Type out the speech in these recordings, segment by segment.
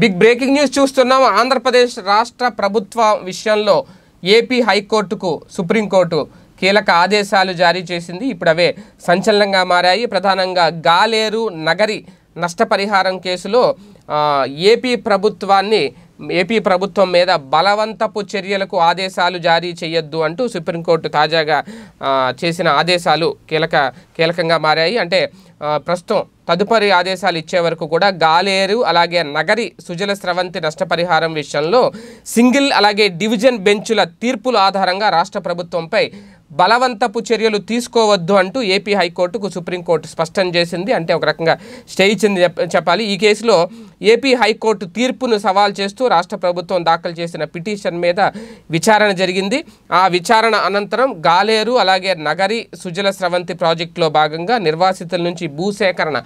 big breaking news చూస్తున్నాము ఆంధ్రప్రదేశ్ రాష్ట్ర ప్రభుత్వ విషయంలో ఏపీ హైకోర్టుకు సుప్రీంకోర్టు కీలక ఆదేశాలు జారీ చేసింది ఇప్పుడు అవే సంచలనంగా మారాయి ప్రధానంగా గాలేరు నగరి నష్టపరిహారం కేసులో ఏపీ ప్రభుత్వాన్ని ఏపీ ప్రభుత్వం మీద బలవంతపు చర్యలకు ఆదేశాలు జారీ చేయొద్దు అంటూ సుప్రీంకోర్టు తాజాగా చేసిన ఆదేశాలు కీలక కీలకంగా మారాయి అంటే ప్రస్తుతం తదుపరి ఆదేశాలు ఇచ్చే వరకు కూడా గాలేరు అలాగే నగరి సుజల స్రవంతి నష్టపరిహారం విషయంలో సింగిల్ అలాగే డివిజన్ బెంచుల తీర్పుల ఆధారంగా రాష్ట్ర ప్రభుత్వంపై బలవంతపు చర్యలు తీసుకోవద్దు అంటూ ఏపీ హైకోర్టుకు సుప్రీంకోర్టు స్పష్టం చేసింది అంటే ఒక రకంగా స్టే ఇచ్చింది చెప్పాలి ఈ కేసులో ఏపీ హైకోర్టు తీర్పును సవాల్ చేస్తూ రాష్ట్ర ప్రభుత్వం దాఖలు చేసిన పిటిషన్ మీద విచారణ జరిగింది ఆ విచారణ అనంతరం గాలేరు అలాగే నగరి సుజల స్రవంతి ప్రాజెక్టులో భాగంగా నిర్వాసితుల నుంచి భూసేకరణ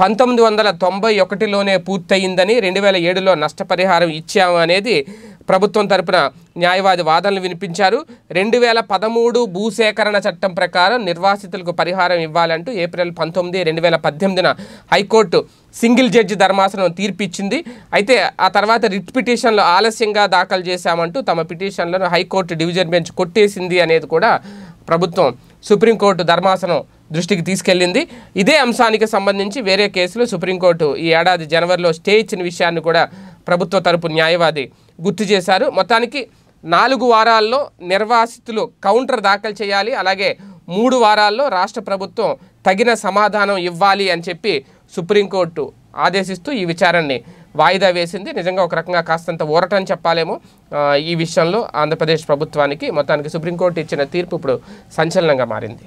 పంతొమ్మిది వందల తొంభై ఒకటిలోనే పూర్తయిందని రెండు వేల ఏడులో నష్టపరిహారం ఇచ్చాము అనేది ప్రభుత్వం తరపున న్యాయవాది వాదనలు వినిపించారు రెండు వేల పదమూడు భూసేకరణ చట్టం ప్రకారం నిర్వాసితులకు పరిహారం ఇవ్వాలంటూ ఏప్రిల్ పంతొమ్మిది రెండు వేల పద్దెనిమిదిన హైకోర్టు సింగిల్ జడ్జి ధర్మాసనం తీర్పిచ్చింది అయితే ఆ తర్వాత రిట్ పిటిషన్లు ఆలస్యంగా దాఖలు చేశామంటూ తమ పిటిషన్లను హైకోర్టు డివిజన్ బెంచ్ కొట్టేసింది అనేది కూడా ప్రభుత్వం సుప్రీంకోర్టు ధర్మాసనం దృష్టికి తీసుకెళ్లింది ఇదే అంశానికి సంబంధించి వేరే కేసులు సుప్రీంకోర్టు ఈ ఏడాది జనవరిలో స్టే ఇచ్చిన విషయాన్ని కూడా ప్రభుత్వ తరపు న్యాయవాది గుర్తు చేశారు మొత్తానికి నాలుగు వారాల్లో నిర్వాసితులు కౌంటర్ దాఖలు చేయాలి అలాగే మూడు వారాల్లో రాష్ట్ర ప్రభుత్వం తగిన సమాధానం ఇవ్వాలి అని చెప్పి సుప్రీంకోర్టు ఆదేశిస్తూ ఈ విచారాన్ని వాయిదా వేసింది నిజంగా ఒక రకంగా కాస్తంత ఊరటని చెప్పాలేమో ఈ విషయంలో ఆంధ్రప్రదేశ్ ప్రభుత్వానికి మొత్తానికి సుప్రీంకోర్టు ఇచ్చిన తీర్పు ఇప్పుడు సంచలనంగా మారింది